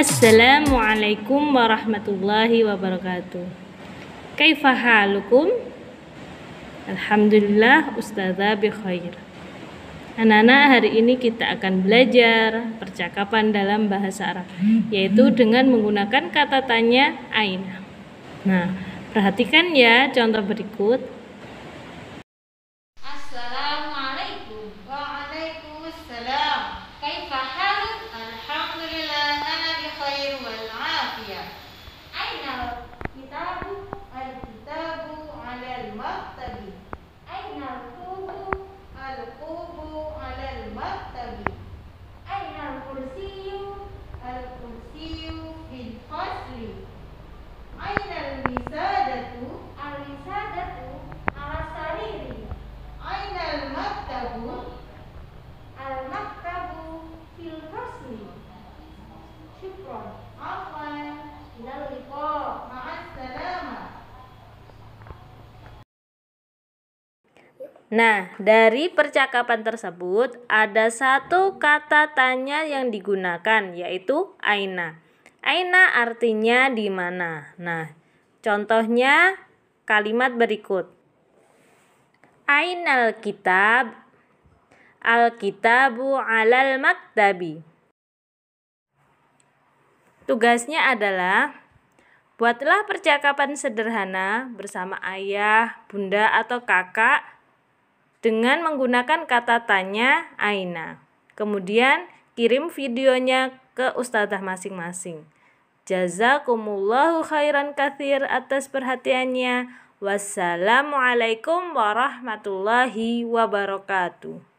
Assalamualaikum warahmatullahi wabarakatuh. Kaifa halukum? Alhamdulillah ustazah bi khair. Anak-anak hari ini kita akan belajar percakapan dalam bahasa Arab yaitu dengan menggunakan kata tanya aina. Nah, perhatikan ya contoh berikut. Nah, dari percakapan tersebut ada satu kata tanya yang digunakan yaitu aina. Aina artinya di mana. Nah, contohnya kalimat berikut. Ainal kitab Alkitabu alal maktabi Tugasnya adalah buatlah percakapan sederhana bersama ayah, bunda, atau kakak dengan menggunakan kata tanya Aina. Kemudian kirim videonya ke ustazah masing-masing. Jazakumullahu khairan kathir atas perhatiannya. Wassalamualaikum warahmatullahi wabarakatuh.